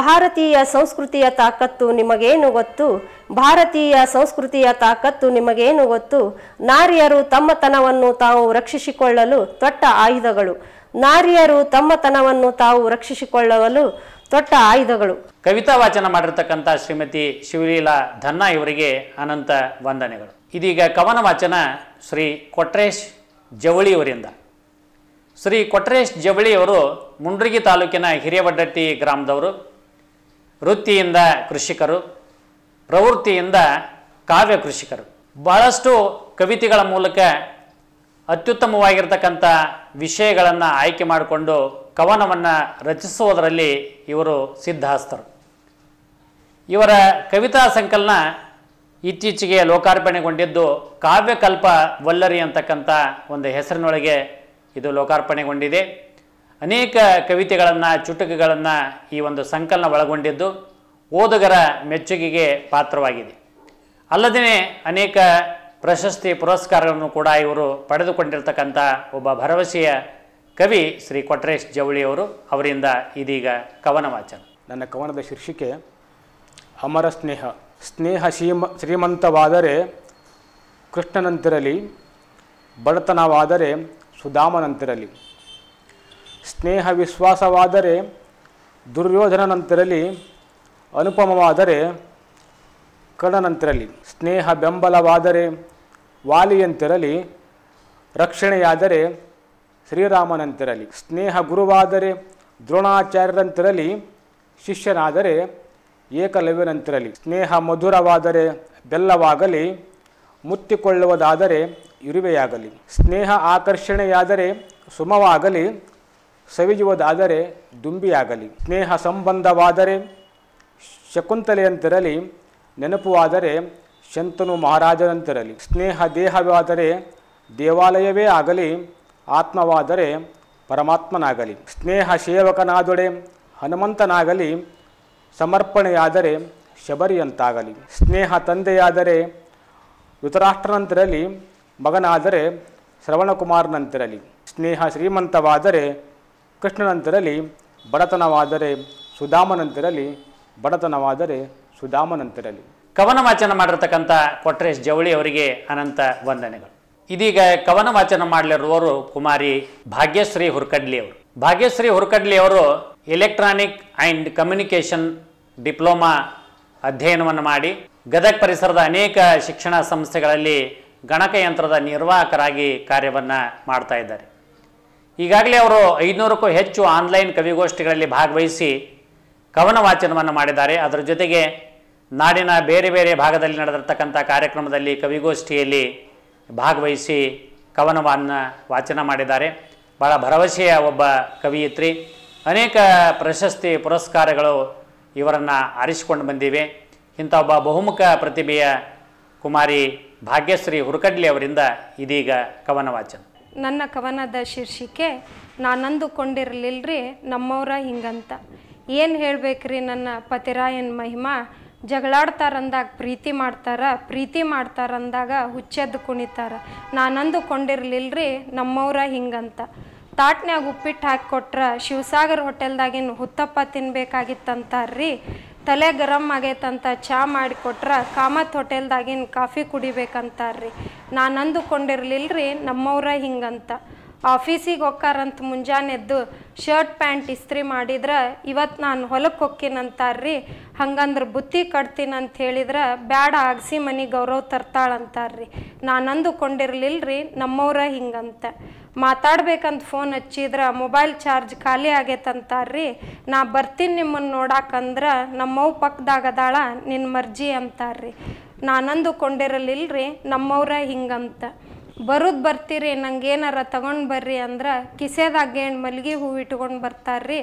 ಭಾರತೀಯ ಸಂಸ್ಕೃತಿಯ ತಾಕತ್ತು ನಿಮಗೇನು ಗೊತ್ತು ಭಾರತೀಯ ಸಂಸ್ಕೃತಿಯ ತಾಕತ್ತು ನಿಮಗೇನು ಗೊತ್ತು ನಾರಿಯರು ತಮ್ಮತನವನ್ನು ತಾವು ರಕ್ಷಿಸಿಕೊಳ್ಳಲು ತೊಟ್ಟ ಆಯುಧಗಳು ನಾರಿಯರು ತಮ್ಮತನವನ್ನು ತಾವು ರಕ್ಷಿಸಿಕೊಳ್ಳಲು ದೊಡ್ಡ ಆಯುಧಗಳು ಕವಿತಾ ವಾಚನ ಮಾಡಿರ್ತಕ್ಕಂಥ ಶ್ರೀಮತಿ ಶಿವಲೀಲಾ ಧನ್ನ ಇವರಿಗೆ ಅನಂತ ವಂದನೆಗಳು ಇದೀಗ ಕವನ ವಾಚನ ಶ್ರೀ ಕೊಟ್ರೇಶ್ ಜವಳಿಯವರಿಂದ ಶ್ರೀ ಕೊಟ್ರೇಶ್ ಜವಳಿಯವರು ಮುಂಡ್ರಿಗಿ ತಾಲೂಕಿನ ಹಿರಿಯಬಡ್ಡಟ್ಟಿ ಗ್ರಾಮದವರು ವೃತ್ತಿಯಿಂದ ಕೃಷಿಕರು ಪ್ರವೃತ್ತಿಯಿಂದ ಕಾವ್ಯ ಕೃಷಿಕರು ಬಹಳಷ್ಟು ಕವಿತೆಗಳ ಮೂಲಕ ಅತ್ಯುತ್ತಮವಾಗಿರ್ತಕ್ಕಂಥ ವಿಷಯಗಳನ್ನು ಆಯ್ಕೆ ಮಾಡಿಕೊಂಡು ಕವನವನ್ನು ರಚಿಸುವುದರಲ್ಲಿ ಇವರು ಸಿದ್ಧಹಸ್ತರು ಇವರ ಕವಿತಾ ಸಂಕಲನ ಇತ್ತೀಚೆಗೆ ಲೋಕಾರ್ಪಣೆಗೊಂಡಿದ್ದು ಕಾವ್ಯಕಲ್ಪ ವಲ್ಲರಿ ಅಂತಕ್ಕಂಥ ಒಂದು ಹೆಸರಿನೊಳಗೆ ಇದು ಲೋಕಾರ್ಪಣೆಗೊಂಡಿದೆ ಅನೇಕ ಕವಿತೆಗಳನ್ನು ಚುಟುಕುಗಳನ್ನು ಈ ಒಂದು ಸಂಕಲನ ಒಳಗೊಂಡಿದ್ದು ಓದುಗರ ಮೆಚ್ಚುಗೆಗೆ ಪಾತ್ರವಾಗಿದೆ ಅಲ್ಲದೇ ಅನೇಕ ಪ್ರಶಸ್ತಿ ಪುರಸ್ಕಾರಗಳನ್ನು ಕೂಡ ಇವರು ಪಡೆದುಕೊಂಡಿರ್ತಕ್ಕಂಥ ಒಬ್ಬ ಭರವಸೆಯ ಕವಿ ಶ್ರೀ ಕೊಟ್ರೇಶ್ ಜವಳಿಯವರು ಅವರಿಂದ ಇದೀಗ ಕವನ ವಾಚನ ನನ್ನ ಕವನದ ಶೀರ್ಷಿಕೆ ಅಮರ ಸ್ನೇಹ ಸ್ನೇಹ ಶ್ರೀಮ ಶ್ರೀಮಂತವಾದರೆ ಕೃಷ್ಣನಂತಿರಲಿ ಬಡತನವಾದರೆ ಸುಧಾಮನಂತಿರಲಿ ಸ್ನೇಹ ವಿಶ್ವಾಸವಾದರೆ ದುರ್ಯೋಧನನಂತಿರಲಿ ಅನುಪಮವಾದರೆ ಕಣನಂತಿರಲಿ ಸ್ನೇಹ ಬೆಂಬಲವಾದರೆ ವಾಲಿಯಂತಿರಲಿ ರಕ್ಷಣೆಯಾದರೆ ಶ್ರೀರಾಮನಂತಿರಲಿ ಸ್ನೇಹ ಗುರುವಾದರೆ ದ್ರೋಣಾಚಾರ್ಯರಂತಿರಲಿ ಶಿಷ್ಯನಾದರೆ ಏಕಲವ್ಯನಂತಿರಲಿ ಸ್ನೇಹ ಮಧುರವಾದರೆ ಬೆಲ್ಲವಾಗಲಿ ಮುತ್ತಿಕೊಳ್ಳುವುದಾದರೆ ಇರುವೆಯಾಗಲಿ ಸ್ನೇಹ ಆಕರ್ಷಣೆಯಾದರೆ ಸುಮವಾಗಲಿ ಸವಿಯುವುದಾದರೆ ದುಂಬಿಯಾಗಲಿ ಸ್ನೇಹ ಸಂಬಂಧವಾದರೆ ಶಕುಂತಲೆಯಂತಿರಲಿ ನೆನಪುವಾದರೆ ಶಂತನು ಮಹಾರಾಜನಂತಿರಲಿ ಸ್ನೇಹ ದೇಹವಾದರೆ ದೇವಾಲಯವೇ ಆಗಲಿ ಆತ್ಮವಾದರೆ ಪರಮಾತ್ಮನಾಗಲಿ ಸ್ನೇಹ ಸೇವಕನಾದೊಡೆ ಹನುಮಂತನಾಗಲಿ ಸಮರ್ಪಣೆಯಾದರೆ ಶಬರಿಯಂತಾಗಲಿ ಸ್ನೇಹ ತಂದೆಯಾದರೆ ಯುತರಾಷ್ಟ್ರನಂತಿರಲಿ ಮಗನಾದರೆ ಶ್ರವಣಕುಮಾರನಂತಿರಲಿ ಸ್ನೇಹ ಶ್ರೀಮಂತವಾದರೆ ಕೃಷ್ಣನಂತಿರಲಿ ಬಡತನವಾದರೆ ಸುಧಾಮನಂತಿರಲಿ ಬಡತನವಾದರೆ ಸುಧಾಮನಂತಿರಲಿ ಕವನ ವಾಚನ ಮಾಡಿರತಕ್ಕಂಥ ಕೊಟ್ರೇಶ್ ಜವಳಿ ಅವರಿಗೆ ಅನಂತ ವಂದನೆಗಳು ಇದೀಗ ಕವನ ವಾಚನ ಮಾಡಲಿರುವವರು ಕುಮಾರಿ ಭಾಗ್ಯಶ್ರೀ ಹುರ್ಕಡ್ಲಿ ಅವರು ಭಾಗ್ಯಶ್ರೀ ಹುರ್ಕಡ್ಲಿ ಅವರು ಎಲೆಕ್ಟ್ರಾನಿಕ್ ಆ್ಯಂಡ್ ಕಮ್ಯುನಿಕೇಷನ್ ಡಿಪ್ಲೊಮಾ ಅಧ್ಯಯನವನ್ನು ಮಾಡಿ ಗದಗ ಪರಿಸರದ ಅನೇಕ ಶಿಕ್ಷಣ ಸಂಸ್ಥೆಗಳಲ್ಲಿ ಗಣಕಯಂತ್ರದ ನಿರ್ವಾಹಕರಾಗಿ ಕಾರ್ಯವನ್ನು ಮಾಡ್ತಾ ಇದ್ದಾರೆ ಈಗಾಗಲೇ ಅವರು ಐದುನೂರಕ್ಕೂ ಹೆಚ್ಚು ಆನ್ಲೈನ್ ಕವಿಗೋಷ್ಠಿಗಳಲ್ಲಿ ಭಾಗವಹಿಸಿ ಕವನ ವಾಚನವನ್ನು ಮಾಡಿದ್ದಾರೆ ಅದರ ಜೊತೆಗೆ ನಾಡಿನ ಬೇರೆ ಬೇರೆ ಭಾಗದಲ್ಲಿ ನಡೆದಿರ್ತಕ್ಕಂಥ ಕಾರ್ಯಕ್ರಮದಲ್ಲಿ ಕವಿಗೋಷ್ಠಿಯಲ್ಲಿ ಭಾಗವಹಿಸಿ ಕವನವನ್ನು ವಾಚನ ಮಾಡಿದ್ದಾರೆ ಭಾಳ ಭರವಸೆಯ ಒಬ್ಬ ಕವಿಯಿತ್ರಿ ಅನೇಕ ಪ್ರಶಸ್ತಿ ಪುರಸ್ಕಾರಗಳು ಇವರನ್ನು ಆರಿಸಿಕೊಂಡು ಬಂದಿವೆ ಇಂಥ ಒಬ್ಬ ಬಹುಮುಖ ಪ್ರತಿಭೆಯ ಕುಮಾರಿ ಭಾಗ್ಯಶ್ರೀ ಹುರುಕಡ್ಲಿ ಅವರಿಂದ ಇದೀಗ ಕವನ ವಾಚನ ನನ್ನ ಕವನದ ಶೀರ್ಷಿಕೆ ನಾನಂದುಕೊಂಡಿರಲಿಲ್ಲರಿ ನಮ್ಮವರ ಹಿಂಗಂತ ಏನು ಹೇಳಬೇಕ್ರಿ ನನ್ನ ಪತಿರಾಯನ್ ಮಹಿಮಾ ಜಗಳಾಡ್ತಾರಂದಾಗ ಪ್ರೀತಿ ಮಾಡ್ತಾರ ಪ್ರೀತಿ ಮಾಡ್ತಾರಂದಾಗ ಹುಚ್ಚೆದ್ದು ಕುಣಿತಾರೆ ನಾನಂದುಕೊಂಡಿರ್ಲಿಲ್ಲರಿ ನಮ್ಮವ್ರ ಹಿಂಗಂತ ತಾಟ್ನ್ಯಾಗ ಉಪ್ಪಿಟ್ಟು ಹಾಕಿಕೊಟ್ರ ಶಿವಸಾಗರ್ ಹೋಟೆಲ್ದಾಗಿನ ಹುತ್ತಪ್ಪ ತಿನ್ಬೇಕಾಗಿತ್ತಂತಾರ್ರಿ ತಲೆ ಗರಂ ಆಗೈತಂತ ಚಹಾ ಮಾಡಿಕೊಟ್ರ ಕಾಮತ್ ಹೋಟೆಲ್ದಾಗಿನ ಕಾಫಿ ಕುಡಿಬೇಕಂತಾರ್ರಿ ನಾನಂದು ಅಂದುಕೊಂಡಿರ್ಲಿಲ್ಲರಿ ನಮ್ಮವ್ರ ಹಿಂಗಂತ ಆಫೀಸಿಗೆ ಹೋಗ್ಕಾರಂತ ಮುಂಜಾನೆದ್ದು ಶರ್ಟ್ ಪ್ಯಾಂಟ್ ಇಸ್ತ್ರಿ ಮಾಡಿದ್ರೆ ಇವತ್ತು ನಾನು ಹೊಲಕ್ಕೆ ಅಂತಾರ್ರಿ ಹಂಗಂದ್ರೆ ಬುತ್ತಿ ಕಟ್ತೀನಿ ಅಂತ ಹೇಳಿದ್ರೆ ಬ್ಯಾಡ ಆಗಿಸಿ ಮನೆ ಗೌರವ ತರ್ತಾಳಂತಾರ್ರಿ ನಾನು ರೀ ನಮ್ಮವ್ರ ಹಿಂಗಂತ ಮಾತಾಡ್ಬೇಕಂತ ಫೋನ್ ಹಚ್ಚಿದ್ರೆ ಮೊಬೈಲ್ ಚಾರ್ಜ್ ಖಾಲಿ ಆಗೈತಂತಾರ್ರಿ ನಾ ಬರ್ತೀನಿ ನಿಮ್ಮನ್ನು ನೋಡಾಕಂದ್ರೆ ನಮ್ಮವ್ ಪಕ್ಕದಾಗದಾಳ ನಿನ್ನ ಮರ್ಜಿ ಅಂತಾರ್ರಿ ರೀ ನಮ್ಮವ್ರ ಹಿಂಗಂತ ಬರೋದು ಬರ್ತೀರಿ ನಂಗೆ ಏನಾರ ತಗೊಂಡ್ ಬರ್ರಿ ಅಂದ್ರೆ ಕಿಸೆದಾಗ ಏನು ಮಲ್ಗೆ ಹೂವು ಇಟ್ಕೊಂಡು ಬರ್ತಾರ್ರಿ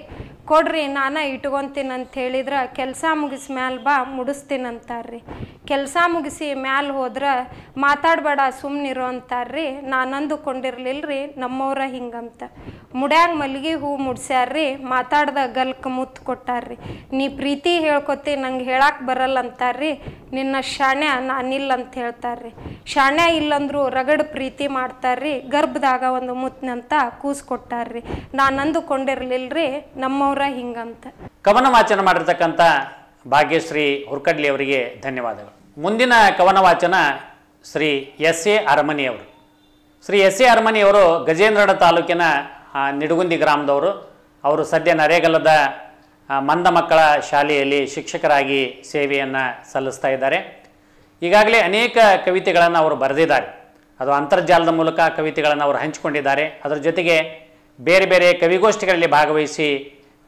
ಕೊಡ್ರಿ ನಾನು ಇಟ್ಕೊಂತೀನಿ ಅಂತ ಹೇಳಿದ್ರೆ ಕೆಲಸ ಮುಗಿಸ್ ಮ್ಯಾಲೆ ಬಾ ಮುಡಿಸ್ತೀನಿ ಅಂತಾರ್ರಿ ಕೆಲಸ ಮುಗಿಸಿ ಮ್ಯಾಲೆ ಹೋದ್ರೆ ಮಾತಾಡಬೇಡ ಸುಮ್ಮನಿರು ಅಂತಾರ್ರಿ ನಾನಂದು ಕೊಂಡಿರ್ಲಿಲ್ರಿ ನಮ್ಮವ್ರ ಹಿಂಗಂತ ಮುಡ್ಯಾಗ ಮಲ್ಗೆ ಹೂ ಮುಡ್ಸ್ಯಾರ್ರಿ ಮಾತಾಡ್ದ ಗಲ್ಕ್ ಮುತ್ ಕೊಟ್ಟಾರ್ರಿ ನೀ ಪ್ರೀತಿ ಹೇಳ್ಕೊತಿ ನಂಗೆ ಹೇಳಕ್ಕೆ ಬರಲ್ಲ ಅಂತಾರ್ರಿ ನಿನ್ನ ಶಾಣ್ಯ ನಾನಿಲ್ಲ ಅಂತ ಹೇಳ್ತಾರ್ರಿ ಶಾಣ್ಯ ಇಲ್ಲಂದ್ರು ರಗಡ್ ಪ್ರೀತಿ ಮಾಡ್ತಾರ್ರಿ ಗರ್ಭದಾಗ ಒಂದು ಮುತ್ತಿನಂತ ಕೂಸ್ ಕೊಟ್ಟಾರ್ರಿ ನಾನು ರೀ ನಮ್ಮವ್ರ ಹಿಂಗಂತ ಕವನ ವಾಚನ ಮಾಡಿರ್ತಕ್ಕಂಥ ಭಾಗ್ಯಶ್ರೀ ಹುರ್ಕಡ್ಲಿ ಅವರಿಗೆ ಧನ್ಯವಾದಗಳು ಮುಂದಿನ ಕವನ ವಾಚನ ಶ್ರೀ ಎಸ್ ಎ ಅವರು ಶ್ರೀ ಎಸ್ ಎ ಅವರು ಗಜೇಂದ್ರಡ ತಾಲೂಕಿನ ನಿಡುಗುಂದಿ ಗ್ರಾಮದವರು ಅವರು ಸದ್ಯ ನರೇಗಲದ ಮಂದ ಮಕ್ಕಳ ಶಾಲೆಯಲ್ಲಿ ಶಿಕ್ಷಕರಾಗಿ ಸೇವೆಯನ್ನು ಸಲ್ಲಿಸ್ತಾ ಇದ್ದಾರೆ ಈಗಾಗಲೇ ಅನೇಕ ಕವಿತೆಗಳನ್ನು ಅವರು ಬರೆದಿದ್ದಾರೆ ಅದು ಅಂತರ್ಜಾಲದ ಮೂಲಕ ಕವಿತೆಗಳನ್ನು ಅವರು ಹಂಚಿಕೊಂಡಿದ್ದಾರೆ ಅದರ ಜೊತೆಗೆ ಬೇರೆ ಬೇರೆ ಕವಿಗೋಷ್ಠಿಗಳಲ್ಲಿ ಭಾಗವಹಿಸಿ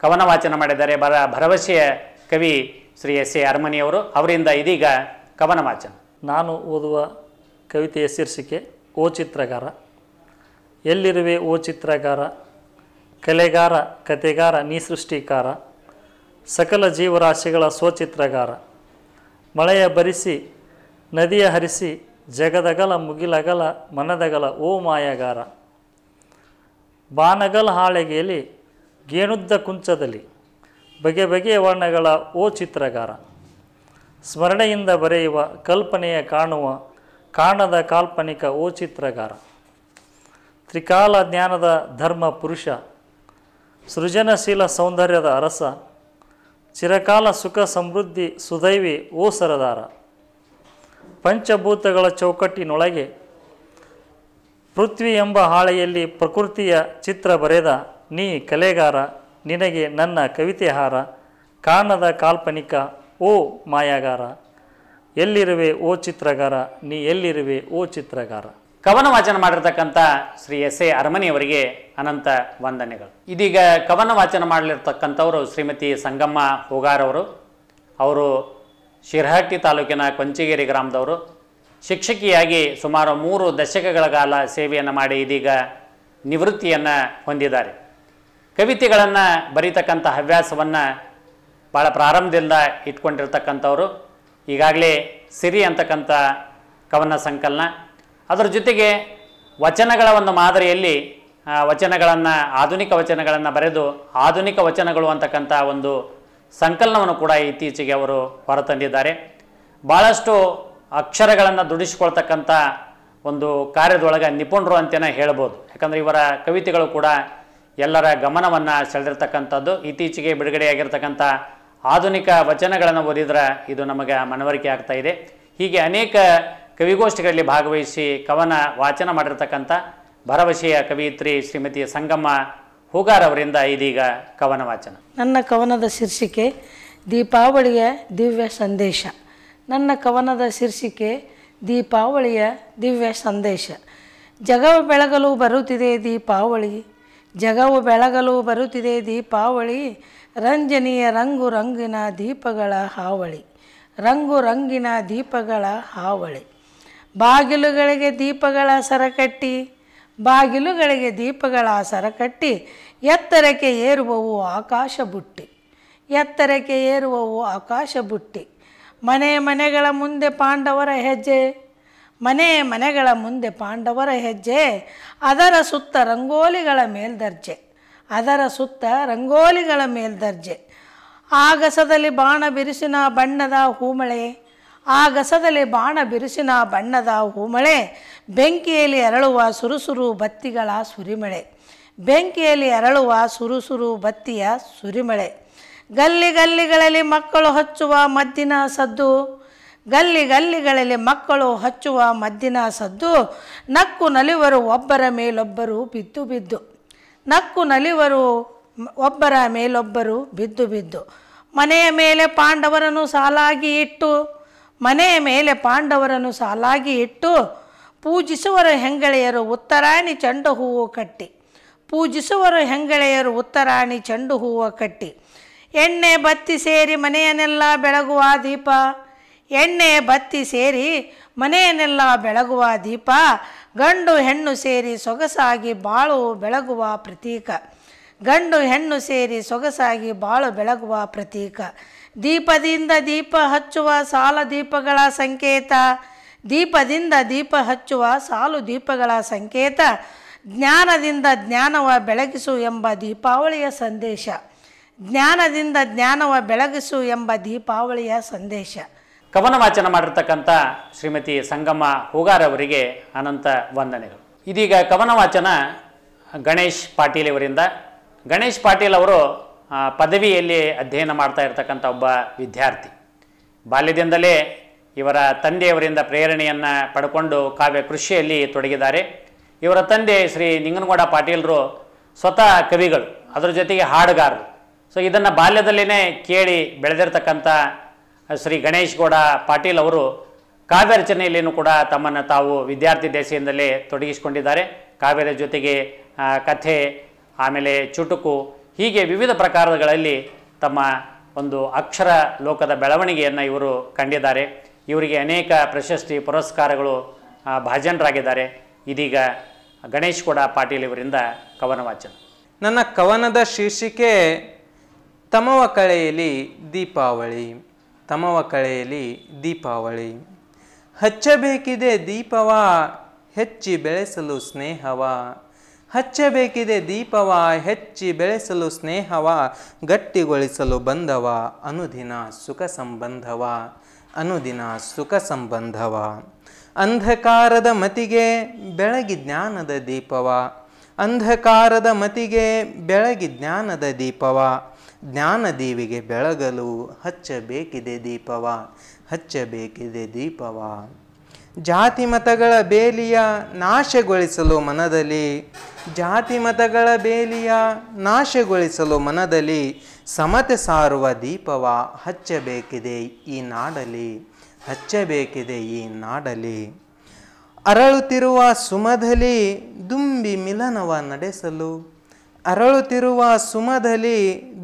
ಕವನ ವಾಚನ ಮಾಡಿದ್ದಾರೆ ಬರ ಭರವಸೆಯ ಕವಿ ಶ್ರೀ ಎಸ್ ಎ ಅರಮನಿಯವರು ಅವರಿಂದ ಇದೀಗ ಕವನ ವಾಚನ ನಾನು ಓದುವ ಕವಿತೆಯ ಶೀರ್ಷಿಕೆ ಓ ಚಿತ್ರಗಾರ ಎಲ್ಲಿರುವೆ ಓ ಚಿತ್ರಗಾರ ಕಲೆಗಾರ ಕತೆಗಾರ ನೀ ಸೃಷ್ಟಿಕಾರ ಸಕಲ ಜೀವರಾಶಿಗಳ ಸ್ವಚಿತ್ರಗಾರ ಮಳೆಯ ಬರಿಸಿ ನದಿಯ ಹರಿಸಿ ಜಗದಗಲ ಮುಗಿಲಗಲ ಮನದಗಲ ಓ ಮಾಯಗಾರ ಬಾನಗಲ ಹಾಳೆಗೆಯಲ್ಲಿ ಗೇಣುದ್ದ ಕುಂಚದಲ್ಲಿ ಬಗೆ ಬಗೆಯ ವರ್ಣಗಳ ಓ ಚಿತ್ರಗಾರ ಸ್ಮರಣೆಯಿಂದ ಬರೆಯುವ ಕಲ್ಪನೆಯ ಕಾಣುವ ಕಾಣದ ಕಾಲ್ಪನಿಕ ಓ ಚಿತ್ರಗಾರ ತ್ರಿಕಾಲ ಜ್ಞಾನದ ಧರ್ಮ ಪುರುಷ ಸೃಜನಶೀಲ ಸೌಂದರ್ಯದ ಅರಸ ಚಿರಕಾಲ ಸುಖ ಸಮೃದ್ಧಿ ಸುದೈವಿ ಓ ಸರದಾರ ಪಂಚಭೂತಗಳ ಚೌಕಟ್ಟಿನೊಳಗೆ ಪೃಥ್ವಿ ಎಂಬ ಹಾಳೆಯಲ್ಲಿ ಪ್ರಕೃತಿಯ ಚಿತ್ರ ಬರೆದ ನೀ ಕಲೆಗಾರ ನಿನಗೆ ನನ್ನ ಕವಿತೆಹಾರ ಕಾಣದ ಕಾಲ್ಪನಿಕ ಓ ಮಾಯಾಗಾರ ಎಲ್ಲಿರುವೆ ಓ ಚಿತ್ರಗಾರ ನೀ ಎಲ್ಲಿರುವೆ ಓ ಚಿತ್ರಗಾರ ಕವನ ವಾಚನ ಮಾಡಿರ್ತಕ್ಕಂಥ ಶ್ರೀ ಎಸ್ ಎ ಅವರಿಗೆ ಅನಂತ ವಂದನೆಗಳು ಇದೀಗ ಕವನ ವಾಚನ ಮಾಡಲಿರ್ತಕ್ಕಂಥವರು ಶ್ರೀಮತಿ ಸಂಗಮ್ಮ ಹೋಗಾರವರು ಅವರು ಶಿರಹಟ್ಟಿ ತಾಲೂಕಿನ ಕೊಂಚಗಿರಿ ಗ್ರಾಮದವರು ಶಿಕ್ಷಕಿಯಾಗಿ ಸುಮಾರು ಮೂರು ದಶಕಗಳ ಕಾಲ ಸೇವೆಯನ್ನು ಮಾಡಿ ಇದೀಗ ನಿವೃತ್ತಿಯನ್ನು ಹೊಂದಿದ್ದಾರೆ ಕವಿತೆಗಳನ್ನು ಬರೀತಕ್ಕಂಥ ಹವ್ಯಾಸವನ್ನು ಭಾಳ ಪ್ರಾರಂಭದಿಂದ ಇಟ್ಕೊಂಡಿರ್ತಕ್ಕಂಥವರು ಈಗಾಗಲೇ ಸಿರಿ ಅಂತಕ್ಕಂಥ ಕವನ ಸಂಕಲನ ಅದರ ಜೊತೆಗೆ ವಚನಗಳ ಒಂದು ಮಾದರಿಯಲ್ಲಿ ವಚನಗಳನ್ನು ಆಧುನಿಕ ವಚನಗಳನ್ನು ಬರೆದು ಆಧುನಿಕ ವಚನಗಳು ಅಂತಕ್ಕಂಥ ಒಂದು ಸಂಕಲನವನ್ನು ಕೂಡ ಇತ್ತೀಚೆಗೆ ಅವರು ಹೊರತಂದಿದ್ದಾರೆ ಭಾಳಷ್ಟು ಅಕ್ಷರಗಳನ್ನು ದುಡಿಸಿಕೊಳ್ತಕ್ಕಂಥ ಒಂದು ಕಾರ್ಯದೊಳಗೆ ನಿಪುಣರು ಅಂತಲೇ ಹೇಳ್ಬೋದು ಯಾಕಂದರೆ ಇವರ ಕವಿತೆಗಳು ಕೂಡ ಎಲ್ಲರ ಗಮನವನ್ನು ಸೆಳೆದಿರ್ತಕ್ಕಂಥದ್ದು ಇತ್ತೀಚೆಗೆ ಬಿಡುಗಡೆಯಾಗಿರ್ತಕ್ಕಂಥ ಆಧುನಿಕ ವಚನಗಳನ್ನು ಓದಿದ್ರೆ ಇದು ನಮಗೆ ಮನವರಿಕೆ ಆಗ್ತಾ ಇದೆ ಹೀಗೆ ಅನೇಕ ಕವಿಗೋಷ್ಠಿಗಳಲ್ಲಿ ಭಾಗವಹಿಸಿ ಕವನ ವಾಚನ ಮಾಡಿರ್ತಕ್ಕಂಥ ಭರವಸೆಯ ಕವಿಯಿತ್ರಿ ಶ್ರೀಮತಿ ಸಂಗಮ್ಮ ಹೂಗಾರವರಿಂದ ಇದೀಗ ಕವನ ವಾಚನ ನನ್ನ ಕವನದ ಶೀರ್ಷಿಕೆ ದೀಪಾವಳಿಯ ದಿವ್ಯ ಸಂದೇಶ ನನ್ನ ಕವನದ ಶೀರ್ಷಿಕೆ ದೀಪಾವಳಿಯ ದಿವ್ಯ ಸಂದೇಶ ಜಗವು ಬೆಳಗಲು ಬರುತ್ತಿದೆ ದೀಪಾವಳಿ ಜಗವು ಬೆಳಗಲು ಬರುತ್ತಿದೆ ದೀಪಾವಳಿ ರಂಜನೀಯ ರಂಗು ರಂಗಿನ ದೀಪಗಳ ಹಾವಳಿ ರಂಗು ರಂಗಿನ ದೀಪಗಳ ಹಾವಳಿ ಬಾಗಿಲುಗಳಿಗೆ ದೀಪಗಳ ಸರಕಟ್ಟಿ ಬಾಗಿಲುಗಳಿಗೆ ದೀಪಗಳ ಸರ ಕಟ್ಟಿ ಎತ್ತರಕ್ಕೆ ಏರುವವು ಆಕಾಶ ಬುಟ್ಟಿ ಎತ್ತರಕ್ಕೆ ಏರುವವು ಆಕಾಶ ಬುಟ್ಟಿ ಮನೆ ಮನೆಗಳ ಮುಂದೆ ಪಾಂಡವರ ಹೆಜ್ಜೆ ಮನೆ ಮನೆಗಳ ಮುಂದೆ ಪಾಂಡವರ ಹೆಜ್ಜೆ ಅದರ ಸುತ್ತ ರಂಗೋಲಿಗಳ ಮೇಲ್ದರ್ಜೆ ಅದರ ಸುತ್ತ ರಂಗೋಲಿಗಳ ಮೇಲ್ದರ್ಜೆ ಆಗಸದಲ್ಲಿ ಬಾಣ ಬಿರುಸಿನ ಬಣ್ಣದ ಹೂಮಳೆ ಆ ಗಸದಲ್ಲಿ ಬಾಣ ಬಿರುಸಿನ ಬಣ್ಣದ ಹೂಮಳೆ ಬೆಂಕಿಯಲ್ಲಿ ಅರಳುವ ಸುರುಸುರು ಬತ್ತಿಗಳ ಸುರಿಮಳೆ ಬೆಂಕಿಯಲ್ಲಿ ಅರಳುವ ಸುರುಸುರು ಬತ್ತಿಯ ಸುರಿಮಳೆ ಗಲ್ಲಿ ಗಲ್ಲಿಗಳಲ್ಲಿ ಮಕ್ಕಳು ಹಚ್ಚುವ ಮದ್ದಿನ ಸದ್ದು ಗಲ್ಲಿ ಗಲ್ಲಿಗಳಲ್ಲಿ ಮಕ್ಕಳು ಹಚ್ಚುವ ಮದ್ದಿನ ಸದ್ದು ನಕ್ಕು ನಲಿವರು ಒಬ್ಬರ ಮೇಲೊಬ್ಬರು ಬಿದ್ದು ಬಿದ್ದು ನಕ್ಕು ನಲಿವರು ಒಬ್ಬರ ಮೇಲೊಬ್ಬರು ಬಿದ್ದು ಬಿದ್ದು ಮನೆಯ ಮೇಲೆ ಪಾಂಡವರನ್ನು ಸಾಲಾಗಿ ಇಟ್ಟು ಮನೆಯ ಮೇಲೆ ಪಾಂಡವರನ್ನು ಸಾಲಾಗಿ ಇಟ್ಟು ಪೂಜಿಸುವರ ಹೆಂಗಳೆಯರು ಉತ್ತರಾಣಿ ಚೆಂಡು ಹೂವು ಕಟ್ಟಿ ಪೂಜಿಸುವರು ಹೆಂಗಳೆಯರು ಉತ್ತರಾಣಿ ಚೆಂಡು ಹೂವು ಕಟ್ಟಿ ಎಣ್ಣೆ ಬತ್ತಿ ಸೇರಿ ಮನೆಯನ್ನೆಲ್ಲ ಬೆಳಗುವ ದೀಪ ಎಣ್ಣೆ ಬತ್ತಿ ಸೇರಿ ಮನೆಯನ್ನೆಲ್ಲ ಬೆಳಗುವ ದೀಪ ಗಂಡು ಹೆಣ್ಣು ಸೇರಿ ಸೊಗಸಾಗಿ ಬಾಳು ಬೆಳಗುವ ಪ್ರತೀಕ ಗಂಡು ಹೆಣ್ಣು ಸೇರಿ ಸೊಗಸಾಗಿ ಬಾಳು ಬೆಳಗುವ ಪ್ರತೀಕ ದೀಪದಿಂದ ದೀಪ ಹಚ್ಚುವ ಸಾಲ ದೀಪಗಳ ಸಂಕೇತ ದೀಪದಿಂದ ದೀಪ ಹಚ್ಚುವ ಸಾಲು ದೀಪಗಳ ಸಂಕೇತ ಜ್ಞಾನದಿಂದ ಜ್ಞಾನವ ಬೆಳಗಿಸು ಎಂಬ ದೀಪಾವಳಿಯ ಸಂದೇಶ ಜ್ಞಾನದಿಂದ ಜ್ಞಾನವ ಬೆಳಗಿಸು ಎಂಬ ದೀಪಾವಳಿಯ ಸಂದೇಶ ಕವನ ವಾಚನ ಮಾಡಿರ್ತಕ್ಕಂಥ ಶ್ರೀಮತಿ ಸಂಗಮ್ಮ ಅವರಿಗೆ ಅನಂತ ವಂದನೆಗಳು ಇದೀಗ ಕವನ ವಾಚನ ಗಣೇಶ್ ಪಾಟೀಲ್ ಇವರಿಂದ ಗಣೇಶ್ ಪಾಟೀಲ್ ಅವರು ಪದವಿಯಲ್ಲಿ ಅಧ್ಯಯನ ಮಾಡ್ತಾ ಇರ್ತಕ್ಕಂಥ ಒಬ್ಬ ವಿದ್ಯಾರ್ಥಿ ಬಾಲ್ಯದಿಂದಲೇ ಇವರ ತಂದೆಯವರಿಂದ ಪ್ರೇರಣೆಯನ್ನು ಪಡ್ಕೊಂಡು ಕಾವ್ಯ ಕೃಷಿಯಲ್ಲಿ ತೊಡಗಿದ್ದಾರೆ ಇವರ ತಂದೆ ಶ್ರೀ ನಿಂಗನಗೌಡ ಪಾಟೀಲರು ಸ್ವತಃ ಕವಿಗಳು ಅದರ ಜೊತೆಗೆ ಹಾಡುಗಾರರು ಸೊ ಇದನ್ನು ಬಾಲ್ಯದಲ್ಲೇ ಕೇಳಿ ಬೆಳೆದಿರ್ತಕ್ಕಂಥ ಶ್ರೀ ಗಣೇಶ್ ಗೌಡ ಪಾಟೀಲ್ ಅವರು ಕಾವ್ಯ ರಚನೆಯಲ್ಲಿಯೂ ಕೂಡ ತಮ್ಮನ್ನು ತಾವು ವಿದ್ಯಾರ್ಥಿ ದೇಸೆಯಿಂದಲೇ ತೊಡಗಿಸಿಕೊಂಡಿದ್ದಾರೆ ಕಾವ್ಯದ ಜೊತೆಗೆ ಕಥೆ ಆಮೇಲೆ ಚುಟುಕು ಹೀಗೆ ವಿವಿಧ ಪ್ರಕಾರಗಳಲ್ಲಿ ತಮ್ಮ ಒಂದು ಅಕ್ಷರ ಲೋಕದ ಬೆಳವಣಿಗೆಯನ್ನು ಇವರು ಕಂಡಿದ್ದಾರೆ ಇವರಿಗೆ ಅನೇಕ ಪ್ರಶಸ್ತಿ ಪುರಸ್ಕಾರಗಳು ಭಾಜನರಾಗಿದ್ದಾರೆ ಇದೀಗ ಗಣೇಶ್ ಕೂಡ ಪಾಟೀಲ್ ಇವರಿಂದ ಕವನ ವಾಚನ ನನ್ನ ಕವನದ ಶೀರ್ಷಿಕೆ ತಮವ ಕಳೆಯಲ್ಲಿ ದೀಪಾವಳಿ ತಮವ ಕಳೆಯಲ್ಲಿ ದೀಪಾವಳಿ ಹಚ್ಚಬೇಕಿದೆ ದೀಪವ ಹೆಚ್ಚಿ ಬೆಳೆಸಲು ಸ್ನೇಹವ ಹಚ್ಚಬೇಕಿದೆ ದೀಪವ ಹೆಚ್ಚಿ ಬೆಳೆಸಲು ಸ್ನೇಹವ ಗಟ್ಟಿಗೊಳಿಸಲು ಬಂದವ ಅನುದಿನ ಸುಖ ಸಂಬಂಧವ ಅನುದಿನ ಸುಖ ಸಂಬಂಧವ ಅಂಧಕಾರದ ಮತಿಗೆ ಬೆಳಗಿ ಜ್ಞಾನದ ದೀಪವ ಅಂಧಕಾರದ ಮತಿಗೆ ಬೆಳಗಿ ಜ್ಞಾನದ ದೀಪವ ಜ್ಞಾನ ದೀವಿಗೆ ಬೆಳಗಲು ಹಚ್ಚಬೇಕಿದೆ ದೀಪವ ಹಚ್ಚಬೇಕಿದೆ ದೀಪವ ಜಾತಿ ಮತಗಳ ಬೇಲಿಯ ನಾಶಗೊಳಿಸಲು ಮನದಲ್ಲಿ ಜಾತಿ ಮತಗಳ ಬೇಲಿಯ ನಾಶಗೊಳಿಸಲು ಮನದಲ್ಲಿ ಸಮತೆ ಸಾರುವ ದೀಪವ ಹಚ್ಚಬೇಕಿದೆ ಈ ನಾಡಲಿ ಹಚ್ಚಬೇಕಿದೆ ಈ ನಾಡಲಿ ಅರಳುತ್ತಿರುವ ಸುಮಧಲಿ ದುಂಬಿ ಮಿಲನವ ನಡೆಸಲು ಅರಳುತ್ತಿರುವ ಸುಮಧಲಿ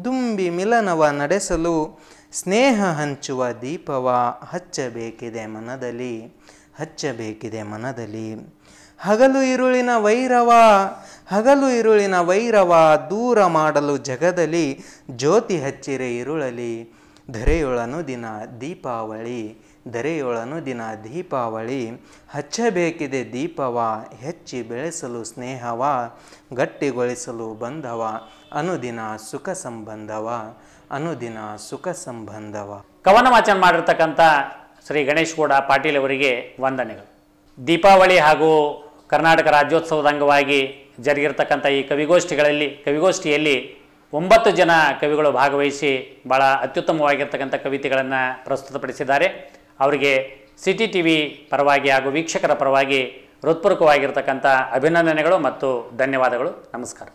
ದುಂಬಿ ಮಿಲನವ ನಡೆಸಲು ಸ್ನೇಹ ಹಂಚುವ ದೀಪವ ಹಚ್ಚಬೇಕಿದೆ ಮನದಲ್ಲಿ ಹಚ್ಚಬೇಕಿದೆ ಮನದಲ್ಲಿ ಹಗಲು ಇರುಳಿನ ವೈರವ ಹಗಲು ಇರುಳಿನ ವೈರವ ದೂರ ಮಾಡಲು ಜಗದಲ್ಲಿ ಜ್ಯೋತಿ ಹಚ್ಚಿರೆ ಇರುಳಲಿ ಧರೆಯೊಳನು ದಿನ ದೀಪಾವಳಿ ಧರೆಯೊಳನು ದಿನ ದೀಪಾವಳಿ ಹಚ್ಚಬೇಕಿದೆ ದೀಪವ ಹೆಚ್ಚಿ ಬೆಳೆಸಲು ಸ್ನೇಹವ ಗಟ್ಟಿಗೊಳಿಸಲು ಬಂಧವ ಅನುದಿನ ಸುಖ ಸಂಬಂಧವ ಅನುದಿನ ಸುಖ ಸಂಬಂಧವ ಕವನ ವಾಚನ ಮಾಡಿರ್ತಕ್ಕಂಥ ಶ್ರೀ ಗಣೇಶ್ ಪಾಟೀಲ್ ಅವರಿಗೆ ವಂದನೆಗಳು ದೀಪಾವಳಿ ಹಾಗೂ ಕರ್ನಾಟಕ ರಾಜ್ಯೋತ್ಸವದ ಅಂಗವಾಗಿ ಜರುಗಿರ್ತಕ್ಕಂಥ ಈ ಕವಿಗೋಷ್ಠಿಗಳಲ್ಲಿ ಕವಿಗೋಷ್ಠಿಯಲ್ಲಿ ಒಂಬತ್ತು ಜನ ಕವಿಗಳು ಭಾಗವಹಿಸಿ ಭಾಳ ಅತ್ಯುತ್ತಮವಾಗಿರ್ತಕ್ಕಂಥ ಕವಿತೆಗಳನ್ನು ಪ್ರಸ್ತುತಪಡಿಸಿದ್ದಾರೆ ಅವರಿಗೆ ಸಿಟಿ ಟಿ ವಿ ಪರವಾಗಿ ಹಾಗೂ ವೀಕ್ಷಕರ ಪರವಾಗಿ ಹೃತ್ಪೂರ್ವಕವಾಗಿರ್ತಕ್ಕಂಥ ಅಭಿನಂದನೆಗಳು ಮತ್ತು ಧನ್ಯವಾದಗಳು ನಮಸ್ಕಾರ